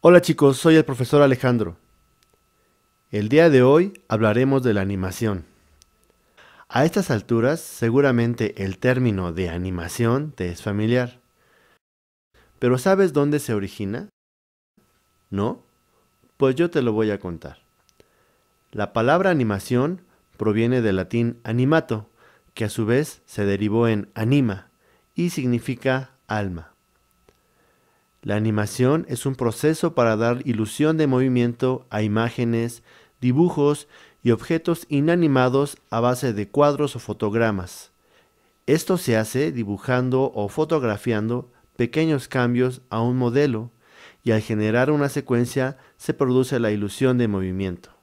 Hola chicos, soy el profesor Alejandro. El día de hoy hablaremos de la animación. A estas alturas seguramente el término de animación te es familiar. Pero ¿sabes dónde se origina? ¿No? Pues yo te lo voy a contar. La palabra animación proviene del latín animato, que a su vez se derivó en anima y significa alma. La animación es un proceso para dar ilusión de movimiento a imágenes, dibujos y objetos inanimados a base de cuadros o fotogramas. Esto se hace dibujando o fotografiando pequeños cambios a un modelo y al generar una secuencia se produce la ilusión de movimiento.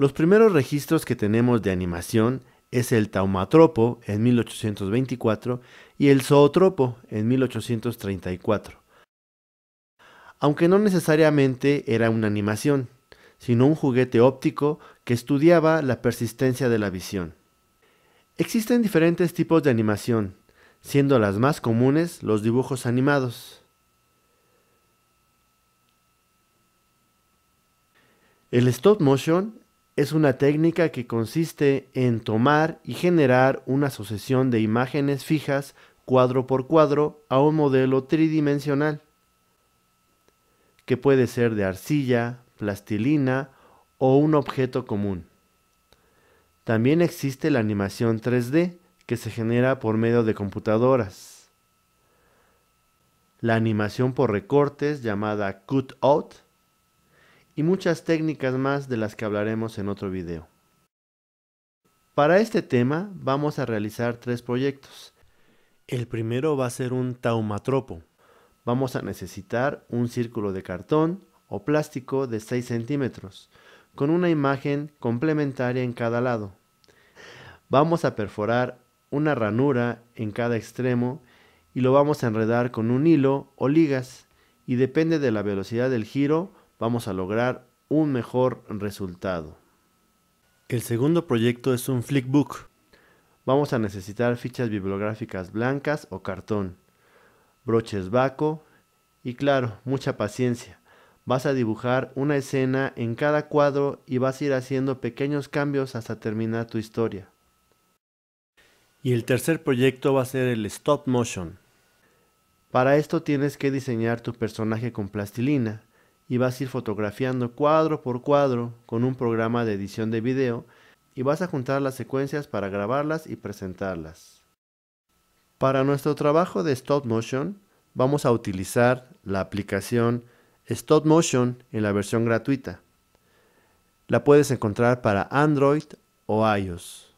Los primeros registros que tenemos de animación es el taumatropo en 1824 y el zootropo en 1834. Aunque no necesariamente era una animación, sino un juguete óptico que estudiaba la persistencia de la visión. Existen diferentes tipos de animación, siendo las más comunes los dibujos animados. El stop motion es una técnica que consiste en tomar y generar una sucesión de imágenes fijas cuadro por cuadro a un modelo tridimensional, que puede ser de arcilla, plastilina o un objeto común. También existe la animación 3D, que se genera por medio de computadoras. La animación por recortes, llamada cut-out, y muchas técnicas más de las que hablaremos en otro video. Para este tema vamos a realizar tres proyectos. El primero va a ser un taumatropo. Vamos a necesitar un círculo de cartón o plástico de 6 centímetros, con una imagen complementaria en cada lado. Vamos a perforar una ranura en cada extremo y lo vamos a enredar con un hilo o ligas y depende de la velocidad del giro vamos a lograr un mejor resultado. El segundo proyecto es un flickbook. Vamos a necesitar fichas bibliográficas blancas o cartón, broches vaco y claro, mucha paciencia. Vas a dibujar una escena en cada cuadro y vas a ir haciendo pequeños cambios hasta terminar tu historia. Y el tercer proyecto va a ser el stop motion. Para esto tienes que diseñar tu personaje con plastilina y vas a ir fotografiando cuadro por cuadro con un programa de edición de video y vas a juntar las secuencias para grabarlas y presentarlas. Para nuestro trabajo de stop motion vamos a utilizar la aplicación Stop Motion en la versión gratuita. La puedes encontrar para Android o iOS.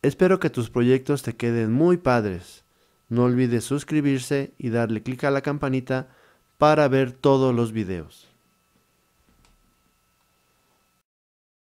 Espero que tus proyectos te queden muy padres. No olvides suscribirse y darle clic a la campanita para ver todos los videos.